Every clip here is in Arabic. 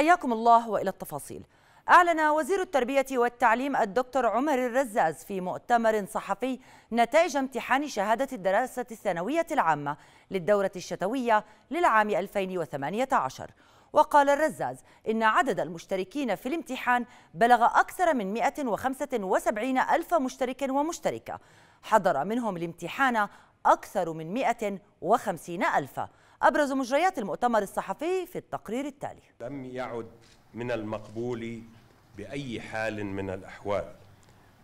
حياكم الله والى التفاصيل. أعلن وزير التربية والتعليم الدكتور عمر الرزاز في مؤتمر صحفي نتائج امتحان شهادة الدراسة الثانوية العامة للدورة الشتوية للعام 2018 وقال الرزاز إن عدد المشتركين في الامتحان بلغ أكثر من 175 ألف مشترك ومشتركة حضر منهم الامتحان أكثر من 150 ألفاً أبرز مجريات المؤتمر الصحفي في التقرير التالي لم يعد من المقبول بأي حال من الأحوال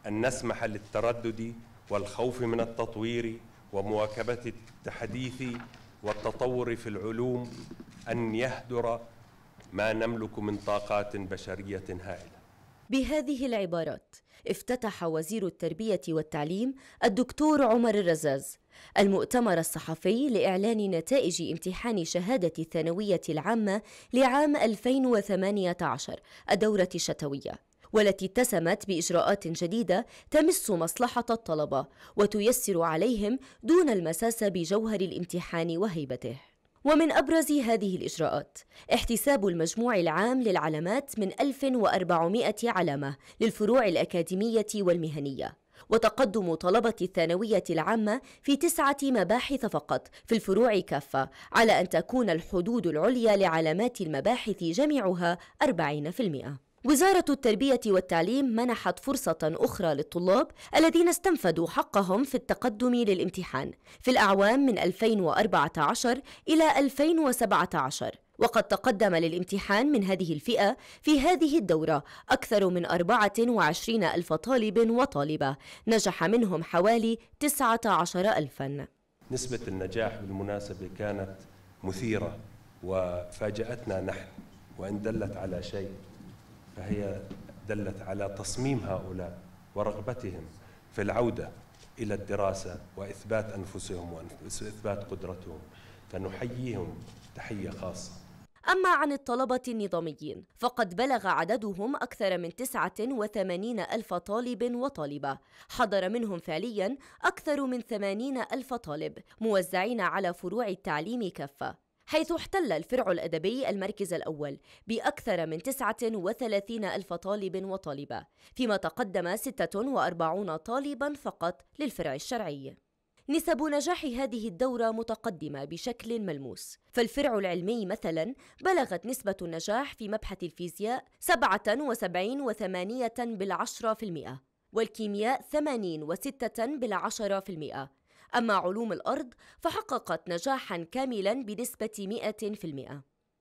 أن نسمح للتردد والخوف من التطوير ومواكبة التحديث والتطور في العلوم أن يهدر ما نملك من طاقات بشرية هائلة بهذه العبارات افتتح وزير التربية والتعليم الدكتور عمر الرزاز المؤتمر الصحفي لإعلان نتائج امتحان شهادة الثانوية العامة لعام 2018 الدورة الشتوية والتي اتسمت بإجراءات جديدة تمس مصلحة الطلبة وتيسر عليهم دون المساس بجوهر الامتحان وهيبته ومن أبرز هذه الإجراءات احتساب المجموع العام للعلامات من 1400 علامة للفروع الأكاديمية والمهنية وتقدم طلبة الثانوية العامة في تسعة مباحث فقط في الفروع كافة على أن تكون الحدود العليا لعلامات المباحث جميعها 40% وزارة التربية والتعليم منحت فرصة أخرى للطلاب الذين استنفذوا حقهم في التقدم للامتحان في الأعوام من 2014 إلى 2017 وقد تقدم للامتحان من هذه الفئة في هذه الدورة أكثر من 24 ألف طالب وطالبة نجح منهم حوالي 19 ألفا نسبة النجاح بالمناسبة كانت مثيرة وفاجأتنا نحن وإن دلت على شيء فهي دلت على تصميم هؤلاء ورغبتهم في العوده الى الدراسه واثبات انفسهم واثبات قدرتهم فنحييهم تحيه خاصه أما عن الطلبة النظاميين فقد بلغ عددهم أكثر من 89 ألف طالب وطالبة حضر منهم فعليا أكثر من 80 ألف طالب موزعين على فروع التعليم كافة حيث احتل الفرع الأدبي المركز الأول بأكثر من 39 ألف طالب وطالبة فيما تقدم 46 طالبا فقط للفرع الشرعي نسب نجاح هذه الدورة متقدمة بشكل ملموس فالفرع العلمي مثلا بلغت نسبة النجاح في مبحث الفيزياء 77 وثمانية بالعشرة في المئة والكيمياء 80 بالعشرة في المئة أما علوم الأرض فحققت نجاحا كاملا بنسبة 100%.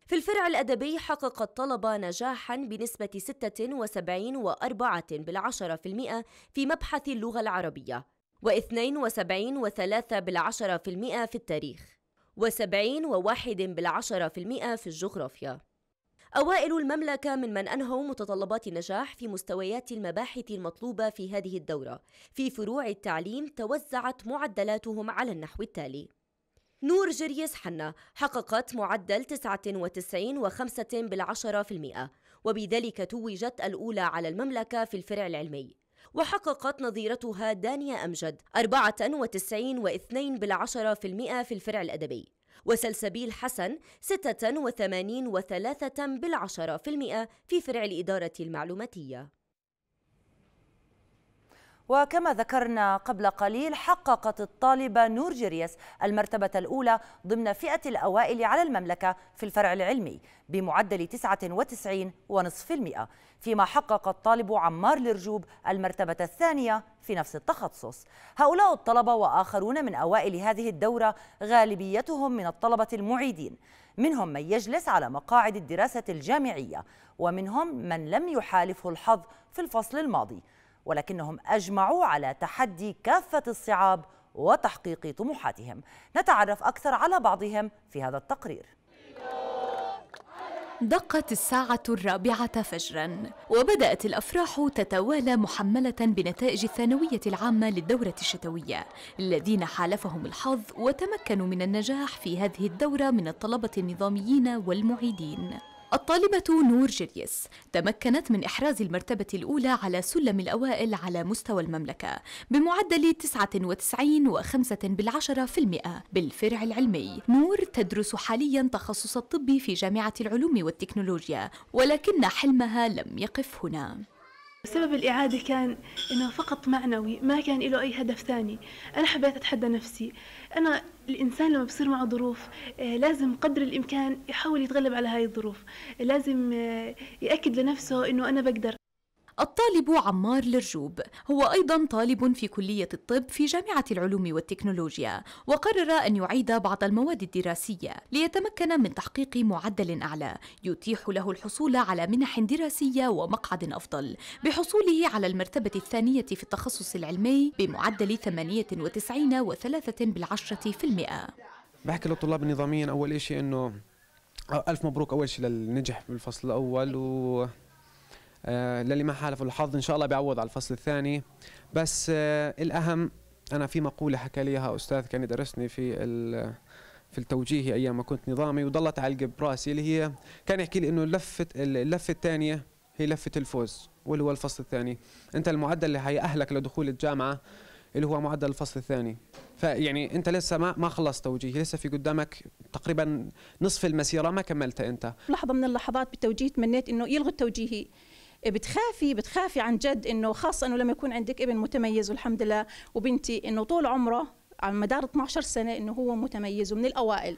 في الفرع الأدبي حقق الطلبة نجاحا بنسبة 76 و4 بالعشرة في المئة في مبحث اللغة العربية العربية و72 و3 بالعشرة في المئة في التاريخ و70 و1 بالعشرة في المئة في الجغرافيا أوائل المملكة ممن أنهوا متطلبات النجاح في مستويات المباحث المطلوبة في هذه الدورة في فروع التعليم توزعت معدلاتهم على النحو التالي نور جريس حنا حققت معدل 99.5% بالعشرة في المئة وبذلك توجت الأولى على المملكة في الفرع العلمي وحققت نظيرتها دانيا أمجد 94.2% بالعشرة في المئة في الفرع الأدبي وسلسبيل حسن 86.3% وثمانين وثلاثة بالعشرة في المئة في فرع الإدارة المعلوماتية وكما ذكرنا قبل قليل حققت الطالبة نور جريس المرتبة الأولى ضمن فئة الأوائل على المملكة في الفرع العلمي بمعدل 99.5% فيما حقق الطالب عمار لرجوب المرتبة الثانية في نفس التخصص هؤلاء الطلبة وآخرون من أوائل هذه الدورة غالبيتهم من الطلبة المعيدين منهم من يجلس على مقاعد الدراسة الجامعية ومنهم من لم يحالفه الحظ في الفصل الماضي ولكنهم أجمعوا على تحدي كافة الصعاب وتحقيق طموحاتهم نتعرف أكثر على بعضهم في هذا التقرير دقت الساعة الرابعة فجرا وبدأت الأفراح تتوالى محملة بنتائج الثانوية العامة للدورة الشتوية الذين حالفهم الحظ وتمكنوا من النجاح في هذه الدورة من الطلبة النظاميين والمعيدين الطالبة نور جريس تمكنت من إحراز المرتبة الأولى على سلم الأوائل على مستوى المملكة بمعدل 99.5% بالفرع العلمي نور تدرس حاليا تخصص الطب في جامعة العلوم والتكنولوجيا ولكن حلمها لم يقف هنا سبب الإعادة كان إنه فقط معنوي ما كان له أي هدف ثاني أنا حبيت أتحدى نفسي انا الانسان لما بصير معه ظروف آه، لازم قدر الامكان يحاول يتغلب على هاي الظروف لازم آه، ياكد لنفسه انه انا بقدر الطالب عمار لرجوب هو أيضا طالب في كلية الطب في جامعة العلوم والتكنولوجيا وقرر أن يعيد بعض المواد الدراسية ليتمكن من تحقيق معدل أعلى يتيح له الحصول على منح دراسية ومقعد أفضل بحصوله على المرتبة الثانية في التخصص العلمي بمعدل 98 و بالعشرة في المئة بحكي للطلاب النظاميين أول شيء أنه ألف مبروك أول شيء للنجح بالفصل الأول و آه، للي ما حالفه الحظ ان شاء الله بيعوض على الفصل الثاني بس آه، الاهم انا في مقوله حكى لي اياها استاذ كان يدرسني في في التوجيهي ايام ما كنت نظامي وضلت علقه براسي اللي هي كان يحكي لي انه اللفه اللفه الثانيه هي لفه الفوز واللي هو الفصل الثاني انت المعدل اللي هيأهلك لدخول الجامعه اللي هو معدل الفصل الثاني فيعني انت لسه ما ما خلصت توجيه لسه في قدامك تقريبا نصف المسيره ما كملتها انت لحظه من اللحظات بالتوجيه تمنيت انه يلغوا التوجيهي بتخافي بتخافي عن جد انه خاص انه لما يكون عندك ابن متميز والحمد لله وبنتي انه طول عمره على مدار 12 سنه انه هو متميز ومن الاوائل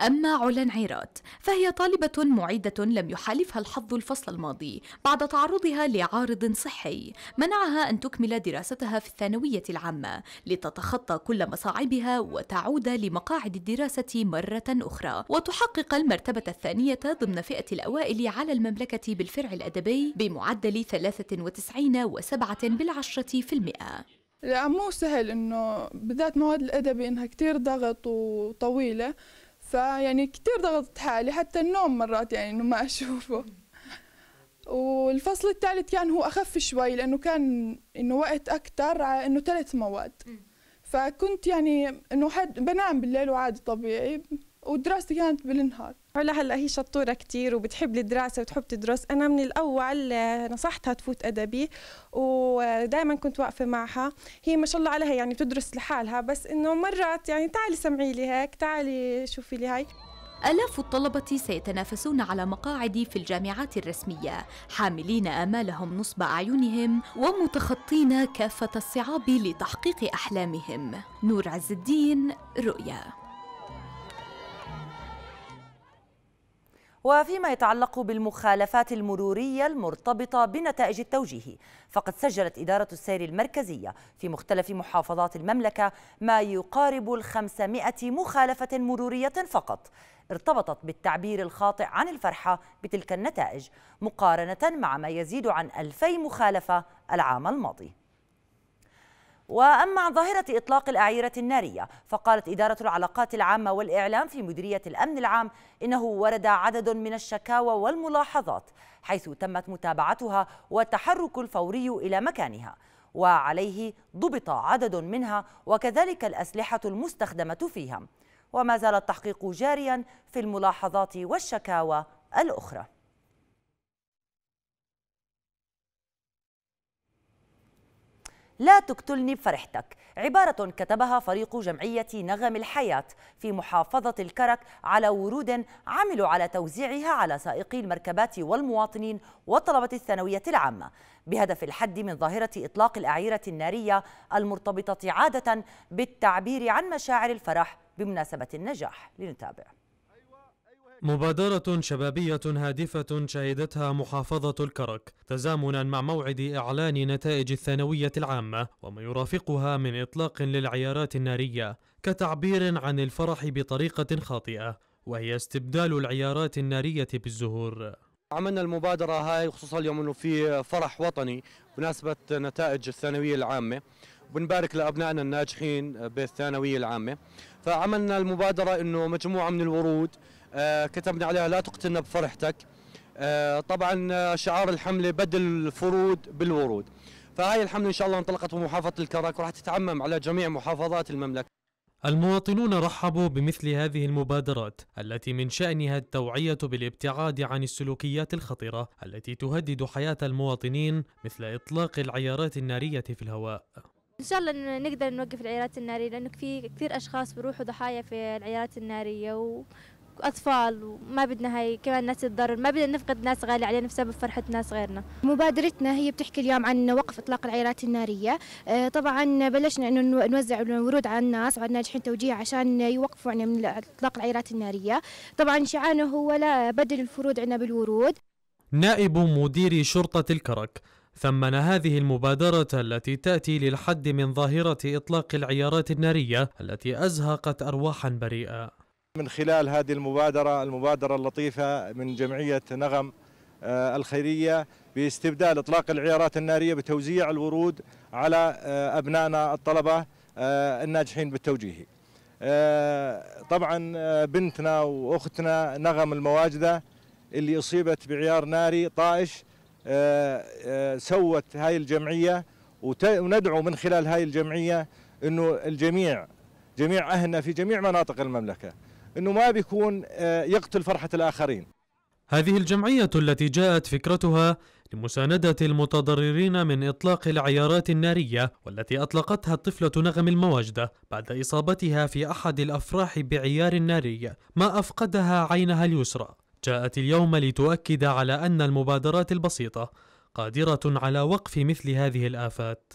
أما علا عيرات فهي طالبة معيدة لم يحالفها الحظ الفصل الماضي بعد تعرضها لعارض صحي منعها أن تكمل دراستها في الثانوية العامة لتتخطى كل مصاعبها وتعود لمقاعد الدراسة مرة أخرى وتحقق المرتبة الثانية ضمن فئة الأوائل على المملكة بالفرع الأدبي بمعدل 93 و7 بالعشرة في المئة لا مو سهل انه بالذات مواد الادبي انها كتير ضغط وطويله فيعني كتير ضغطت حالي حتى النوم مرات يعني انه ما اشوفه والفصل الثالث كان هو اخف شوي لانه كان انه وقت اكثر على انه ثلاث مواد فكنت يعني انه حد بنام بالليل وعادي طبيعي ودراستي كانت بالنهار علا هلا هي شطوره كثير وبتحب الدراسه وتحب تدرس انا من الاول نصحتها تفوت ادبي ودائما كنت واقفه معها هي ما شاء الله عليها يعني بتدرس لحالها بس انه مرات يعني تعالي سمعي لي هيك تعالي شوفي لي هاي آلاف الطلبة سيتنافسون على مقاعد في الجامعات الرسمية حاملين آمالهم نصب أعينهم ومتخطين كافة الصعاب لتحقيق أحلامهم نور عز الدين رؤيا وفيما يتعلق بالمخالفات المرورية المرتبطة بنتائج التوجيه فقد سجلت إدارة السير المركزية في مختلف محافظات المملكة ما يقارب الخمسمائة مخالفة مرورية فقط ارتبطت بالتعبير الخاطئ عن الفرحة بتلك النتائج مقارنة مع ما يزيد عن 2000 مخالفة العام الماضي وأما عن ظاهرة إطلاق الأعيرة النارية فقالت إدارة العلاقات العامة والإعلام في مديرية الأمن العام إنه ورد عدد من الشكاوى والملاحظات حيث تمت متابعتها والتحرك الفوري إلى مكانها وعليه ضبط عدد منها وكذلك الأسلحة المستخدمة فيها وما زال التحقيق جاريا في الملاحظات والشكاوى الأخرى لا تقتلني بفرحتك عبارة كتبها فريق جمعية نغم الحياة في محافظة الكرك على ورود عملوا على توزيعها على سائقي المركبات والمواطنين وطلبة الثانوية العامة بهدف الحد من ظاهرة إطلاق الأعيرة النارية المرتبطة عادة بالتعبير عن مشاعر الفرح بمناسبة النجاح لنتابع مبادرة شبابية هادفة شهدتها محافظة الكرك تزامنا مع موعد إعلان نتائج الثانوية العامة وما يرافقها من إطلاق للعيارات النارية كتعبير عن الفرح بطريقة خاطئة وهي استبدال العيارات النارية بالزهور عملنا المبادرة هاي خصوصا اليوم انه في فرح وطني بمناسبة نتائج الثانوية العامة وبنبارك لابنائنا الناجحين بالثانوية العامة فعملنا المبادرة انه مجموعة من الورود آه، كتبنا عليها لا تقتلنا بفرحتك آه، طبعا آه، شعار الحمله بدل الفرود بالورود فهاي الحمله ان شاء الله انطلقت بمحافظه الكرك وراح تتعمم على جميع محافظات المملكه المواطنون رحبوا بمثل هذه المبادرات التي من شأنها التوعية بالابتعاد عن السلوكيات الخطرة التي تهدد حياة المواطنين مثل إطلاق العيارات النارية في الهواء ان شاء الله نقدر نوقف العيارات الناريه لانه في كثير اشخاص بروحوا ضحايا في العيارات الناريه اطفال وما بدنا هي كمان ناس تتضرر ما بدنا نفقد ناس غالي علينا بسبب فرحه ناس غيرنا مبادرتنا هي بتحكي اليوم عن وقف اطلاق العيارات الناريه آه، طبعا بلشنا انه نوزع الورود على الناس وعلى الناجحين توجيه عشان يوقفوا يعني من اطلاق العيارات الناريه طبعا شعارنا هو لا بدل الفروض عنا بالورود نائب مدير شرطه الكرك ثمن هذه المبادرة التي تأتي للحد من ظاهرة إطلاق العيارات النارية التي أزهقت أرواحا بريئة من خلال هذه المبادرة المبادرة اللطيفة من جمعية نغم آه، الخيرية باستبدال إطلاق العيارات النارية بتوزيع الورود على آه، أبنائنا الطلبة آه، الناجحين بالتوجيه طبعا بنتنا وأختنا نغم المواجدة اللي أصيبت بعيار ناري طائش سوت هاي الجمعية وندعو من خلال هاي الجمعية أنه الجميع جميع أهلنا في جميع مناطق المملكة انه ما بيكون آه، يقتل فرحه الاخرين هذه الجمعيه التي جاءت فكرتها لمساندة المتضررين من إطلاق العيارات النارية والتي أطلقتها الطفلة نغم المواجدة بعد إصابتها في أحد الأفراح بعيار ناري ما أفقدها عينها اليسرى جاءت اليوم لتؤكد على أن المبادرات البسيطة قادرة على وقف مثل هذه الآفات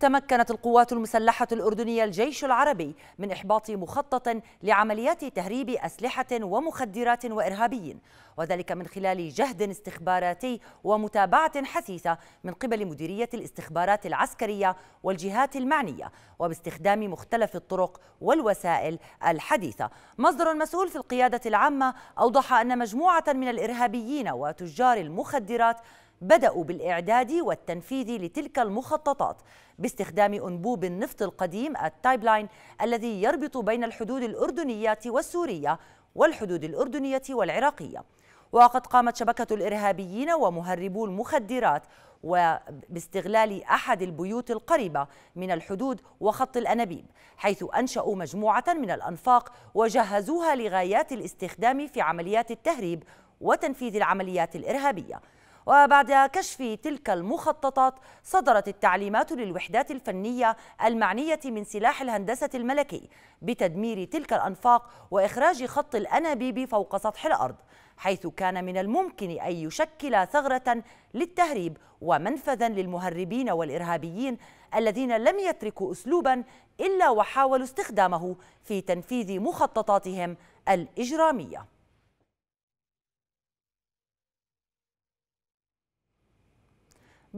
تمكنت القوات المسلحة الأردنية الجيش العربي من إحباط مخطط لعمليات تهريب أسلحة ومخدرات وإرهابيين وذلك من خلال جهد استخباراتي ومتابعة حثيثة من قبل مديرية الاستخبارات العسكرية والجهات المعنية وباستخدام مختلف الطرق والوسائل الحديثة مصدر مسؤول في القيادة العامة أوضح أن مجموعة من الإرهابيين وتجار المخدرات بدأوا بالإعداد والتنفيذ لتلك المخططات باستخدام أنبوب النفط القديم التايب لاين الذي يربط بين الحدود الأردنية والسورية والحدود الأردنية والعراقية وقد قامت شبكة الإرهابيين ومهربو المخدرات وباستغلال أحد البيوت القريبة من الحدود وخط الأنابيب حيث أنشأوا مجموعة من الأنفاق وجهزوها لغايات الاستخدام في عمليات التهريب وتنفيذ العمليات الإرهابية وبعد كشف تلك المخططات صدرت التعليمات للوحدات الفنية المعنية من سلاح الهندسة الملكي بتدمير تلك الأنفاق وإخراج خط الأنابيب فوق سطح الأرض حيث كان من الممكن أن يشكل ثغرة للتهريب ومنفذا للمهربين والإرهابيين الذين لم يتركوا أسلوبا إلا وحاولوا استخدامه في تنفيذ مخططاتهم الإجرامية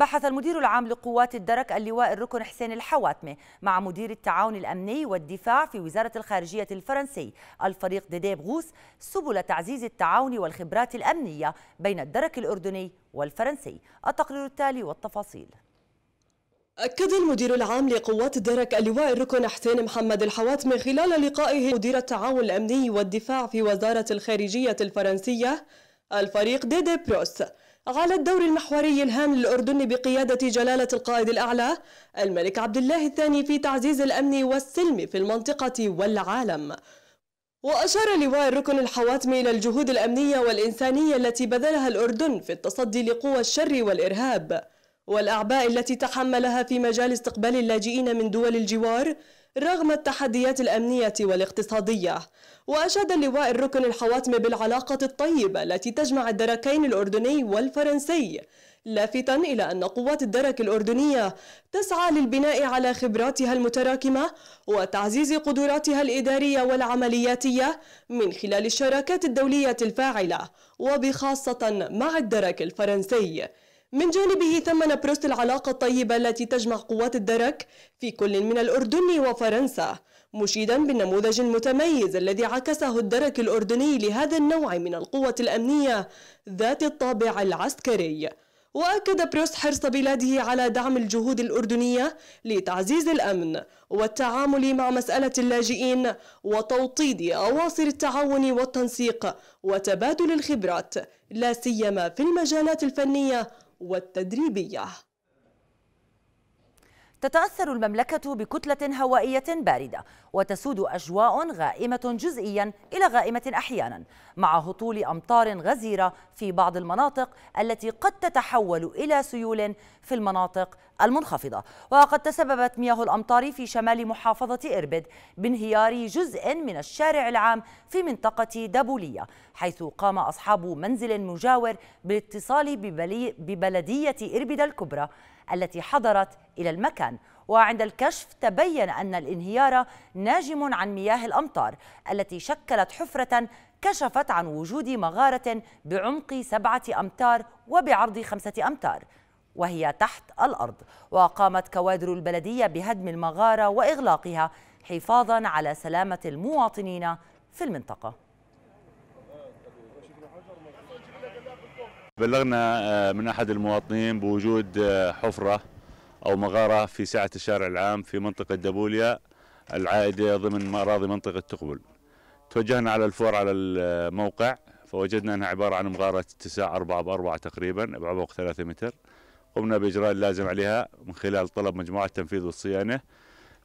بحث المدير العام لقوات الدرك اللواء الركن حسين الحواتمه مع مدير التعاون الأمني والدفاع في وزارة الخارجية الفرنسي الفريق ديدي غوس سبل تعزيز التعاون والخبرات الأمنية بين الدرك الأردني والفرنسي التقرير التالي والتفاصيل أكد المدير العام لقوات الدرك اللواء الركن حسين محمد من خلال لقائه مدير التعاون الأمني والدفاع في وزارة الخارجية الفرنسية الفريق ديدي بروس على الدور المحوري الهام للأردن بقيادة جلالة القائد الأعلى الملك عبد الله الثاني في تعزيز الأمن والسلم في المنطقة والعالم وأشار لواء الركن الحواتمي إلى الجهود الأمنية والإنسانية التي بذلها الأردن في التصدي لقوى الشر والإرهاب والأعباء التي تحملها في مجال استقبال اللاجئين من دول الجوار رغم التحديات الأمنية والاقتصادية وأشاد اللواء الركن الحواتم بالعلاقة الطيبة التي تجمع الدركين الأردني والفرنسي لافتا إلى أن قوات الدرك الأردنية تسعى للبناء على خبراتها المتراكمة وتعزيز قدراتها الإدارية والعملياتية من خلال الشراكات الدولية الفاعلة وبخاصة مع الدرك الفرنسي من جانبه ثمن بروست العلاقة الطيبة التي تجمع قوات الدرك في كل من الأردن وفرنسا مشيدا بالنموذج المتميز الذي عكسه الدرك الأردني لهذا النوع من القوة الأمنية ذات الطابع العسكري وأكد بروست حرص بلاده على دعم الجهود الأردنية لتعزيز الأمن والتعامل مع مسألة اللاجئين وتوطيد أواصر التعاون والتنسيق وتبادل الخبرات لا سيما في المجالات الفنية والتدريبية تتأثر المملكة بكتلة هوائية باردة وتسود أجواء غائمة جزئيا إلى غائمة أحيانا مع هطول أمطار غزيرة في بعض المناطق التي قد تتحول إلى سيول في المناطق المنخفضة وقد تسببت مياه الأمطار في شمال محافظة إربد بانهيار جزء من الشارع العام في منطقة دابولية حيث قام أصحاب منزل مجاور بالاتصال ببلدية إربد الكبرى التي حضرت إلى المكان وعند الكشف تبين أن الانهيار ناجم عن مياه الأمطار التي شكلت حفرة كشفت عن وجود مغارة بعمق سبعة أمتار وبعرض خمسة أمتار وهي تحت الأرض وقامت كوادر البلدية بهدم المغارة وإغلاقها حفاظا على سلامة المواطنين في المنطقة بلغنا آه، من احد المواطنين بوجود آه، حفره او مغاره في ساعه الشارع العام في منطقه دبوليا العائده ضمن اراضي منطقه تقبل. توجهنا على الفور على الموقع فوجدنا انها عباره عن مغاره اتساع 4 ب 4 تقريبا بعمق 3 متر. قمنا باجراء اللازم عليها من خلال طلب مجموعه تنفيذ والصيانه.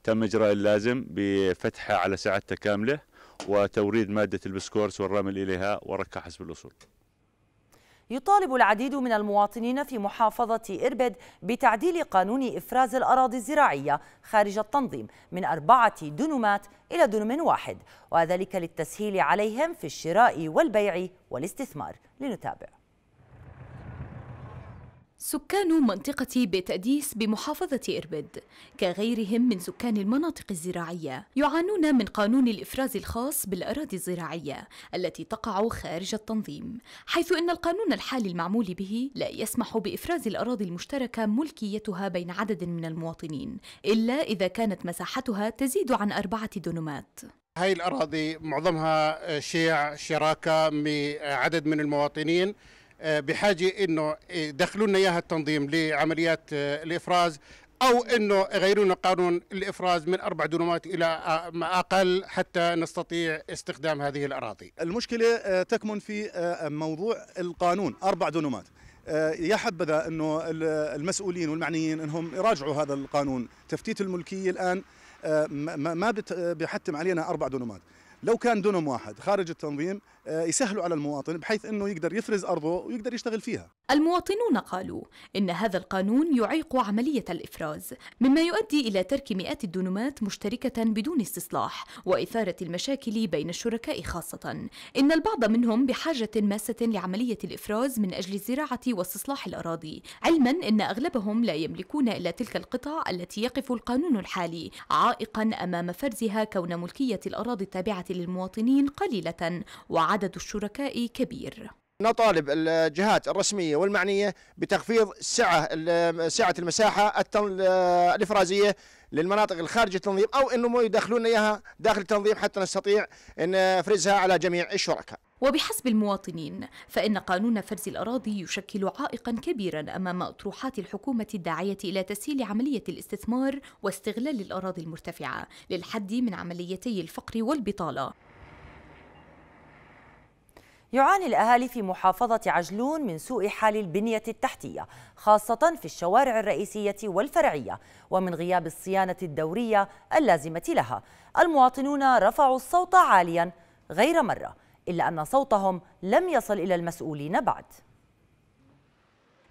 تم اجراء اللازم بفتحها على ساعتها كامله وتوريد ماده البسكورس والرمل اليها وركها حسب الاصول. يطالب العديد من المواطنين في محافظة إربد بتعديل قانون إفراز الأراضي الزراعية خارج التنظيم من أربعة دنومات إلى دنم واحد وذلك للتسهيل عليهم في الشراء والبيع والاستثمار لنتابع سكان منطقة بيت أديس بمحافظة إربد كغيرهم من سكان المناطق الزراعية يعانون من قانون الإفراز الخاص بالأراضي الزراعية التي تقع خارج التنظيم حيث أن القانون الحالي المعمول به لا يسمح بإفراز الأراضي المشتركة ملكيتها بين عدد من المواطنين إلا إذا كانت مساحتها تزيد عن أربعة دونمات هاي الأراضي معظمها شيع شراكة بعدد من المواطنين آه، بحاجه انه يدخلوا لنا اياها التنظيم لعمليات آه، الافراز او انه يغيرون قانون الافراز من اربع دونمات الى آه، اقل حتى نستطيع استخدام هذه الاراضي. المشكله تكمن في موضوع القانون اربع دونمات. يا حبذا انه المسؤولين والمعنيين انهم يراجعوا هذا القانون، تفتيت الملكيه الان ما بيحتم علينا اربع دونمات. لو كان دونم واحد خارج التنظيم آه، يسهلوا على المواطن بحيث انه يقدر يفرز ارضه ويقدر يشتغل فيها. المواطنون قالوا ان هذا القانون يعيق عمليه الافراز، مما يؤدي الى ترك مئات الدنومات مشتركه بدون استصلاح واثاره المشاكل بين الشركاء خاصه، ان البعض منهم بحاجه ماسه لعمليه الافراز من اجل الزراعه واستصلاح الاراضي، علما ان اغلبهم لا يملكون الا تلك القطع التي يقف القانون الحالي عائقا امام فرزها كون ملكيه الاراضي التابعه للمواطنين قليله وعلى عدد الشركاء كبير نطالب الجهات الرسمية والمعنية بتخفيض سعة سعة المساحة الإفرازية للمناطق الخارج التنظيم أو أنهم يدخلون إياها داخل التنظيم حتى نستطيع أن نفرزها على جميع الشركاء وبحسب المواطنين فإن قانون فرز الأراضي يشكل عائقا كبيرا أمام أطروحات الحكومة الداعية إلى تسهيل عملية الاستثمار واستغلال الأراضي المرتفعة للحد من عمليتي الفقر والبطالة يعاني الأهالي في محافظة عجلون من سوء حال البنية التحتية خاصة في الشوارع الرئيسية والفرعية ومن غياب الصيانة الدورية اللازمة لها المواطنون رفعوا الصوت عاليا غير مرة إلا أن صوتهم لم يصل إلى المسؤولين بعد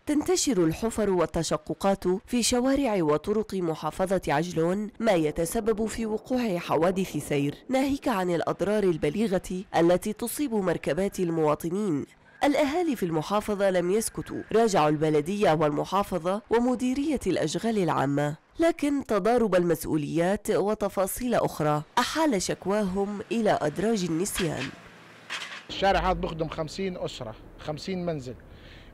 تنتشر الحفر والتشققات في شوارع وطرق محافظة عجلون ما يتسبب في وقوع حوادث سير ناهيك عن الأضرار البليغة التي تصيب مركبات المواطنين الأهالي في المحافظة لم يسكتوا راجعوا البلدية والمحافظة ومديرية الأشغال العامة لكن تضارب المسؤوليات وتفاصيل أخرى أحال شكواهم إلى أدراج النسيان الشارع هذا بخدم 50 أسرة 50 منزل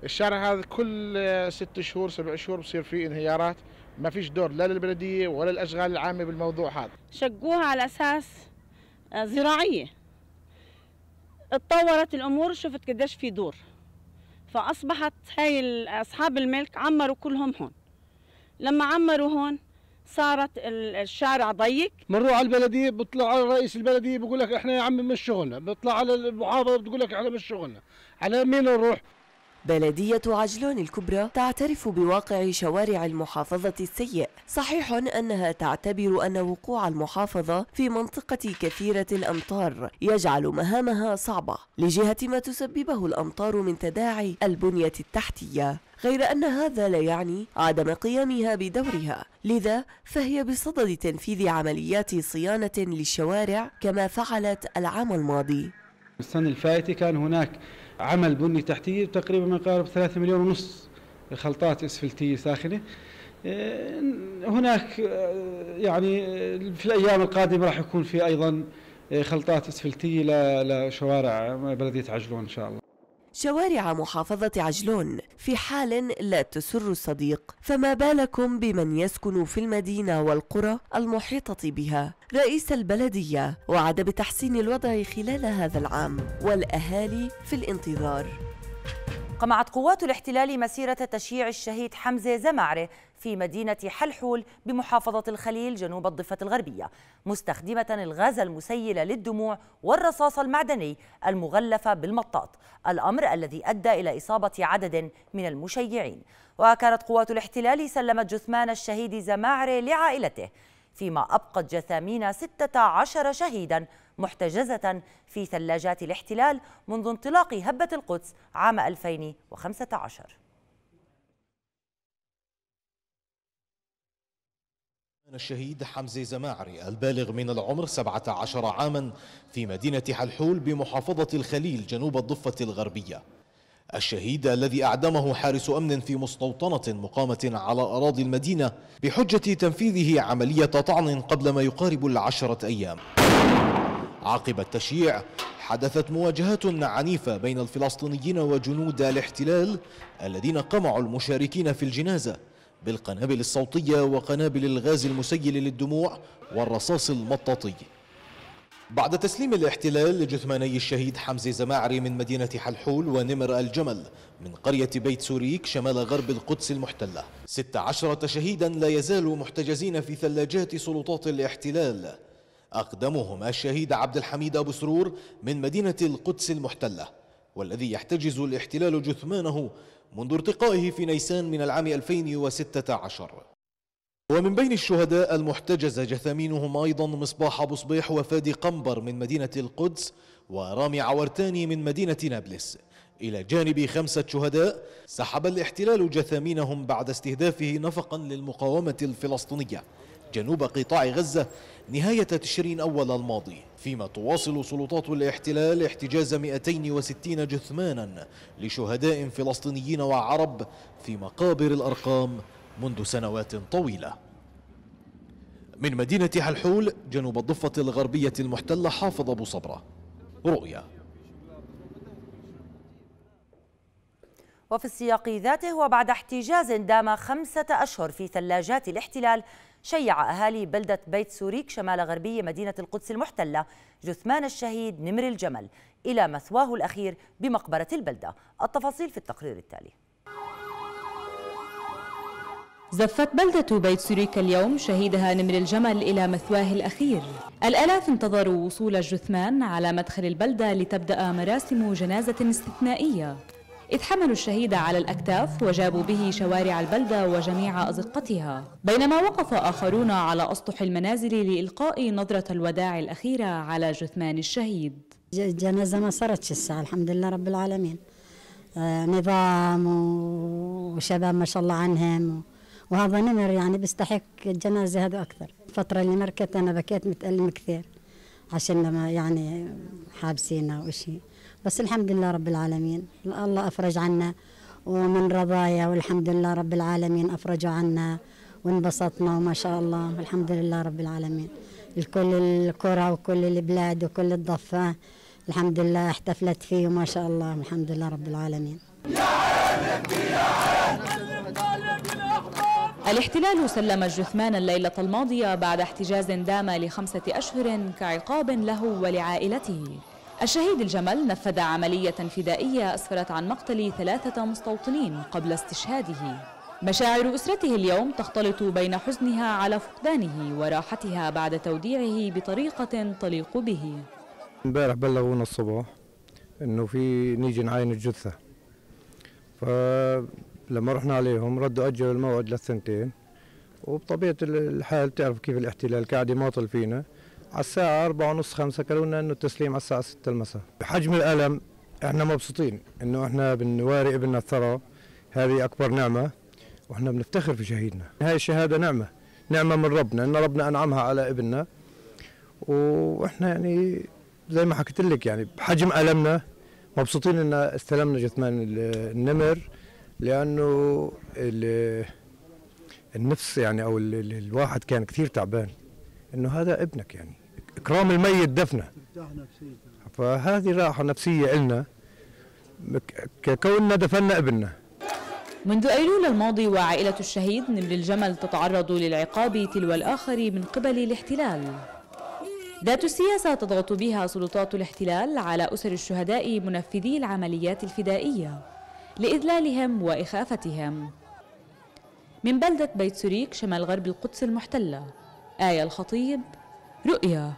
الشارع هذا كل ست شهور سبع شهور بصير فيه انهيارات ما فيش دور لا للبلديه ولا الاشغال العامه بالموضوع هذا شقوها على اساس زراعيه اتطورت الامور شفت قديش في دور فاصبحت هاي اصحاب الملك عمروا كلهم هون لما عمروا هون صارت الشارع ضيق بنروح على البلديه بيطلع على رئيس البلديه بيقول لك احنا يا عمي مش شغلنا بيطلع على المحافظه بتقول لك احنا مش شغلنا على مين نروح بلدية عجلون الكبرى تعترف بواقع شوارع المحافظة السيء صحيح أنها تعتبر أن وقوع المحافظة في منطقة كثيرة الأمطار يجعل مهامها صعبة لجهة ما تسببه الأمطار من تداعي البنية التحتية غير أن هذا لا يعني عدم قيامها بدورها لذا فهي بصدد تنفيذ عمليات صيانة للشوارع كما فعلت العام الماضي السنة الفائتة كان هناك عمل بني تحتيه تقريبا ما يقارب 3 مليون ونص خلطات اسفلتيه ساخنه إيه، هناك يعني في الايام القادمه راح يكون في ايضا خلطات اسفلتيه لشوارع بلديه عجلون ان شاء الله شوارع محافظة عجلون في حال لا تسر الصديق فما بالكم بمن يسكن في المدينة والقرى المحيطة بها رئيس البلدية وعد بتحسين الوضع خلال هذا العام والأهالي في الانتظار قمعت قوات الاحتلال مسيرة تشييع الشهيد حمزة زمعري في مدينة حلحول بمحافظة الخليل جنوب الضفة الغربية مستخدمة الغاز المسيل للدموع والرصاص المعدني المغلفة بالمطاط الأمر الذي أدى إلى إصابة عدد من المشيعين وكانت قوات الاحتلال سلمت جثمان الشهيد زماعري لعائلته فيما أبقت جثامين 16 شهيدا محتجزة في ثلاجات الاحتلال منذ انطلاق هبة القدس عام 2015 الشهيد حمزة زماعري البالغ من العمر 17 عاما في مدينة حلحول بمحافظة الخليل جنوب الضفة الغربية الشهيد الذي أعدمه حارس أمن في مستوطنة مقامة على أراضي المدينة بحجة تنفيذه عملية طعن قبل ما يقارب العشرة أيام عقب التشييع حدثت مواجهات عنيفة بين الفلسطينيين وجنود الاحتلال الذين قمعوا المشاركين في الجنازة بالقنابل الصوتية وقنابل الغاز المسيل للدموع والرصاص المطاطي بعد تسليم الاحتلال لجثماني الشهيد حمزة زماعري من مدينة حلحول ونمر الجمل من قرية بيت سوريك شمال غرب القدس المحتلة 16 شهيدا لا يزالوا محتجزين في ثلاجات سلطات الاحتلال أقدمهم الشهيد عبد الحميد أبو سرور من مدينة القدس المحتلة والذي يحتجز الاحتلال جثمانه منذ ارتقائه في نيسان من العام 2016 ومن بين الشهداء المحتجز جثامينهم أيضا مصباح أبو صبيح وفادي قنبر من مدينة القدس ورامي عورتاني من مدينة نابلس إلى جانب خمسة شهداء سحب الاحتلال جثامينهم بعد استهدافه نفقا للمقاومة الفلسطينية جنوب قطاع غزة نهاية تشرين أول الماضي فيما تواصل سلطات الاحتلال احتجاز 260 جثمانا لشهداء فلسطينيين وعرب في مقابر الأرقام منذ سنوات طويلة من مدينة حلحول جنوب الضفة الغربية المحتلة حافظ أبو صبرة رؤيا وفي السياق ذاته وبعد احتجاز دام خمسة أشهر في ثلاجات الاحتلال شيع أهالي بلدة بيت سوريك شمال غربي مدينة القدس المحتلة جثمان الشهيد نمر الجمل إلى مثواه الأخير بمقبرة البلدة التفاصيل في التقرير التالي زفت بلدة بيت سوريك اليوم شهيدها نمر الجمل إلى مثواه الأخير الآلاف انتظروا وصول الجثمان على مدخل البلدة لتبدأ مراسم جنازة استثنائية إذ حملوا الشهيد على الأكتاف وجابوا به شوارع البلدة وجميع أزقتها بينما وقف آخرون على أسطح المنازل لإلقاء نظرة الوداع الأخيرة على جثمان الشهيد الجنازة ما صارتش الساعة الحمد لله رب العالمين آه، نظام وشباب ما شاء الله عنهم وهذا نمر يعني بيستحق الجنازة هذا أكثر الفترة اللي مركت أنا بكيت متألم كثير عشان لما يعني حابسينا وإشي بس الحمد لله رب العالمين الله أفرج عنا ومن رضايا والحمد لله رب العالمين أفرجوا عنا وانبسطنا وما شاء الله الحمد لله رب العالمين الكل الكرة وكل البلاد وكل الضفة الحمد لله احتفلت فيه وما شاء الله الحمد لله رب العالمين الاحتلال سلم الجثمان الليلة الماضية بعد احتجاز دام لخمسة أشهر كعقاب له ولعائلته الشهيد الجمل نفذ عملية فدائية أسفرت عن مقتل ثلاثة مستوطنين قبل استشهاده مشاعر أسرته اليوم تختلط بين حزنها على فقدانه وراحتها بعد توديعه بطريقة تليق به امبارح بلغونا الصبح انه في نيجي نعاين الجثة فلما رحنا عليهم ردوا أجلوا الموعد للثنتين وبطبيعة الحال تعرف كيف الاحتلال قاعد يماطل فينا على الساعة أربعة ونص 5 قالوا لنا انه التسليم على الساعة ستة المساء حجم الألم احنا مبسوطين انه احنا بنواري ابننا الثرى هذه أكبر نعمة واحنا بنفتخر في شهيدنا هاي الشهادة نعمة نعمة من ربنا ان ربنا أنعمها على ابننا واحنا يعني زي ما حكيت لك يعني بحجم ألمنا مبسوطين ان استلمنا جثمان النمر لانه النفس يعني او الواحد كان كثير تعبان انه هذا ابنك يعني إكرام الميت دفنه فهذه راحة نفسية إلنا ككوننا دفنا ابننا منذ أيلول الماضي وعائلة الشهيد نمر الجمل تتعرض للعقاب تلو الآخر من قبل الاحتلال ذات السياسة تضغط بها سلطات الاحتلال على أسر الشهداء منفذي العمليات الفدائية لإذلالهم وإخافتهم من بلدة بيت سوريك شمال غرب القدس المحتلة آية الخطيب رؤيا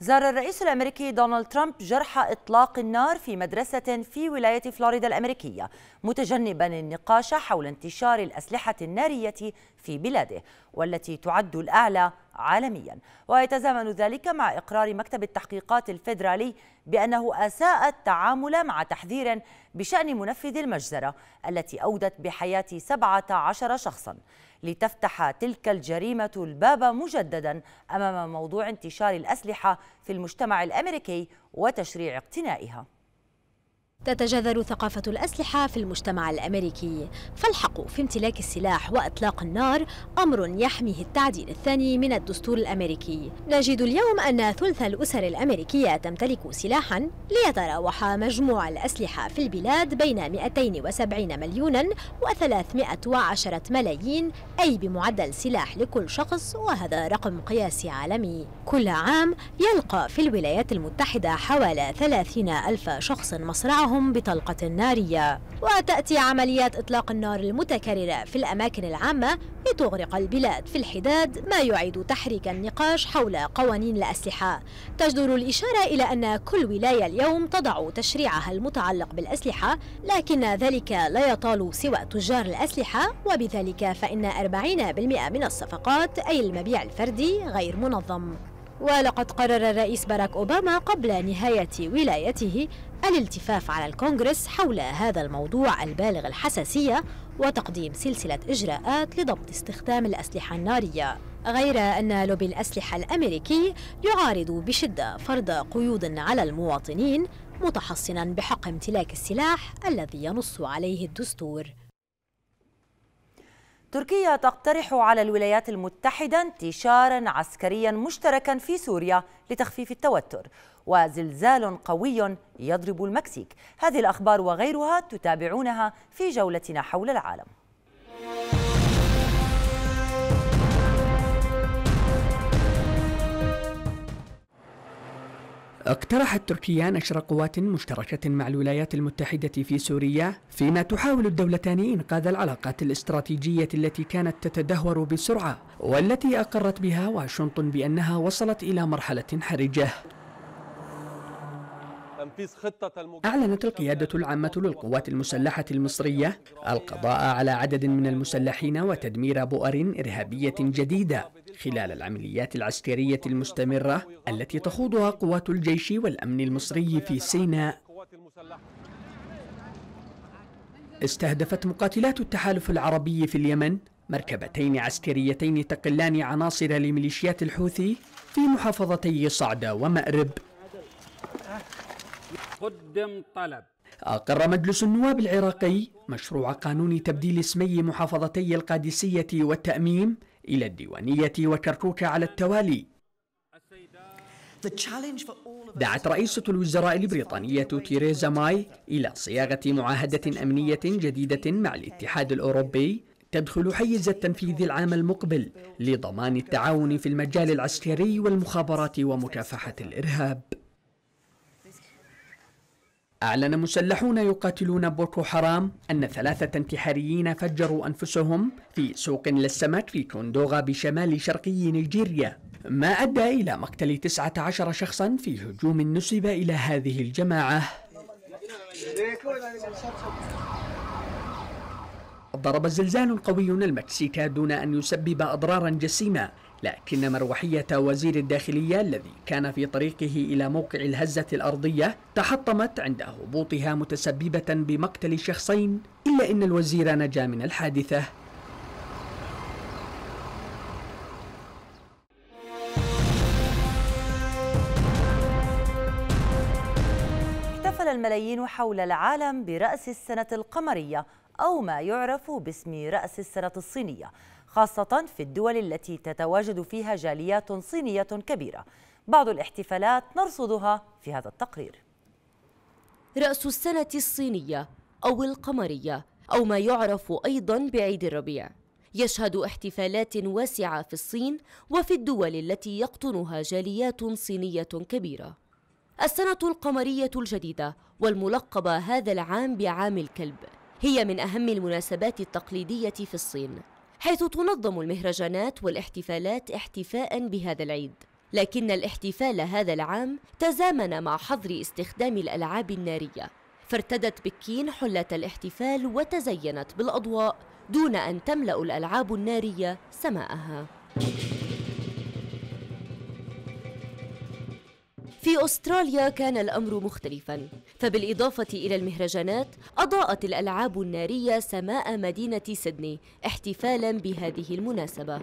زار الرئيس الأمريكي دونالد ترامب جرح إطلاق النار في مدرسة في ولاية فلوريدا الأمريكية متجنبا النقاش حول انتشار الأسلحة النارية في بلاده والتي تعد الأعلى عالميا ويتزامن ذلك مع إقرار مكتب التحقيقات الفيدرالي بأنه أساء التعامل مع تحذير بشأن منفذ المجزرة التي أودت بحياة 17 شخصا لتفتح تلك الجريمة الباب مجددا أمام موضوع انتشار الأسلحة في المجتمع الأمريكي وتشريع اقتنائها تتجذر ثقافة الأسلحة في المجتمع الأمريكي فالحق في امتلاك السلاح وإطلاق النار أمر يحميه التعديل الثاني من الدستور الأمريكي نجد اليوم أن ثلث الأسر الأمريكية تمتلك سلاحا ليتراوح مجموع الأسلحة في البلاد بين 270 مليونا و310 ملايين أي بمعدل سلاح لكل شخص وهذا رقم قياسي عالمي كل عام يلقى في الولايات المتحدة حوالي 30 ألف شخص مصرعهم وقتهم بطلقة نارية وتأتي عمليات إطلاق النار المتكررة في الأماكن العامة لتغرق البلاد في الحداد ما يعيد تحريك النقاش حول قوانين الأسلحة تجدر الإشارة إلى أن كل ولاية اليوم تضع تشريعها المتعلق بالأسلحة لكن ذلك لا يطال سوى تجار الأسلحة وبذلك فإن 40% من الصفقات أي المبيع الفردي غير منظم ولقد قرر الرئيس باراك أوباما قبل نهاية ولايته الالتفاف على الكونغرس حول هذا الموضوع البالغ الحساسية وتقديم سلسلة إجراءات لضبط استخدام الأسلحة النارية غير أن لوبي الأسلحة الأمريكي يعارض بشدة فرض قيود على المواطنين متحصنا بحق امتلاك السلاح الذي ينص عليه الدستور تركيا تقترح على الولايات المتحدة انتشارا عسكريا مشتركا في سوريا لتخفيف التوتر وزلزال قوي يضرب المكسيك هذه الأخبار وغيرها تتابعونها في جولتنا حول العالم اقترحت تركيا نشر قوات مشتركة مع الولايات المتحدة في سوريا فيما تحاول الدولتان إنقاذ العلاقات الاستراتيجية التي كانت تتدهور بسرعة والتي أقرت بها واشنطن بأنها وصلت إلى مرحلة حرجة أعلنت القيادة العامة للقوات المسلحة المصرية القضاء على عدد من المسلحين وتدمير بؤر إرهابية جديدة خلال العمليات العسكرية المستمرة التي تخوضها قوات الجيش والأمن المصري في سيناء استهدفت مقاتلات التحالف العربي في اليمن مركبتين عسكريتين تقلان عناصر لميليشيات الحوثي في محافظتي صعدة ومأرب قدم طلب أقر مجلس النواب العراقي مشروع قانون تبديل اسمي محافظتي القادسية والتأميم إلى الديوانية وكركوك على التوالي دعت رئيسة الوزراء البريطانية تيريزا ماي إلى صياغة معاهدة أمنية جديدة مع الاتحاد الأوروبي تدخل حيز التنفيذ العام المقبل لضمان التعاون في المجال العسكري والمخابرات ومكافحة الإرهاب أعلن مسلحون يقاتلون بوكو حرام أن ثلاثة انتحاريين فجروا أنفسهم في سوق للسمك في كوندوغا بشمال شرقي نيجيريا ما أدى إلى مقتل 19 شخصا في هجوم نسب إلى هذه الجماعة ضرب زلزال قوي المكسيك دون أن يسبب أضرارا جسيمة لكن مروحية وزير الداخلية الذي كان في طريقه إلى موقع الهزة الأرضية تحطمت عند هبوطها متسببة بمقتل شخصين إلا أن الوزير نجا من الحادثة احتفل الملايين حول العالم برأس السنة القمرية أو ما يعرف باسم رأس السنة الصينية خاصة في الدول التي تتواجد فيها جاليات صينية كبيرة بعض الاحتفالات نرصدها في هذا التقرير رأس السنة الصينية أو القمرية أو ما يعرف أيضا بعيد الربيع يشهد احتفالات واسعة في الصين وفي الدول التي يقطنها جاليات صينية كبيرة السنة القمرية الجديدة والملقبة هذا العام بعام الكلب هي من أهم المناسبات التقليدية في الصين حيث تنظم المهرجانات والاحتفالات احتفاء بهذا العيد لكن الاحتفال هذا العام تزامن مع حظر استخدام الألعاب النارية فارتدت بكين حلة الاحتفال وتزينت بالأضواء دون أن تملأ الألعاب النارية سماءها في أستراليا كان الأمر مختلفا فبالإضافة إلى المهرجانات أضاءت الألعاب النارية سماء مدينة سيدني احتفالا بهذه المناسبة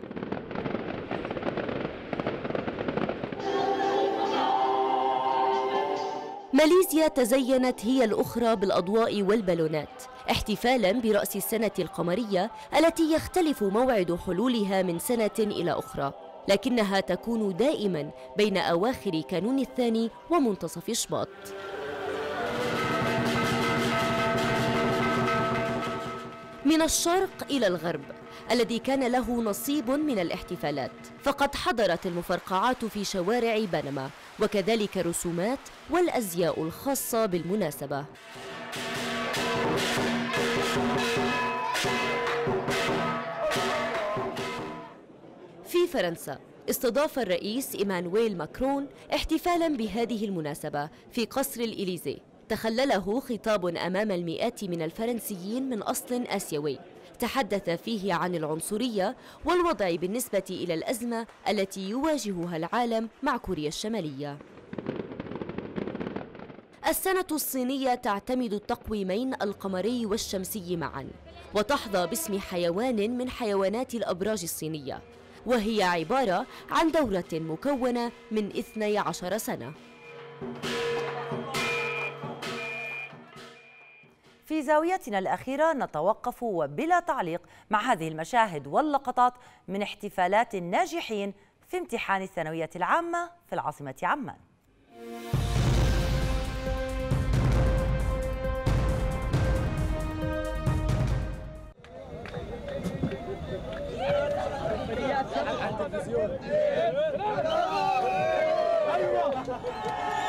ماليزيا تزينت هي الأخرى بالأضواء والبالونات احتفالا برأس السنة القمرية التي يختلف موعد حلولها من سنة إلى أخرى لكنها تكون دائما بين أواخر كانون الثاني ومنتصف شباط من الشرق إلى الغرب الذي كان له نصيب من الاحتفالات فقد حضرت المفرقعات في شوارع بنما وكذلك رسومات والأزياء الخاصة بالمناسبة فرنسا استضاف الرئيس إيمانويل ماكرون احتفالا بهذه المناسبة في قصر الإليزيه تخلله خطاب أمام المئات من الفرنسيين من أصل آسيوي تحدث فيه عن العنصرية والوضع بالنسبة إلى الأزمة التي يواجهها العالم مع كوريا الشمالية السنة الصينية تعتمد التقويمين القمري والشمسي معا وتحظى باسم حيوان من حيوانات الأبراج الصينية وهي عبارة عن دورة مكونة من 12 سنة في زاويتنا الأخيرة نتوقف وبلا تعليق مع هذه المشاهد واللقطات من احتفالات الناجحين في امتحان الثانوية العامة في العاصمة عمان atención ¡Bravo!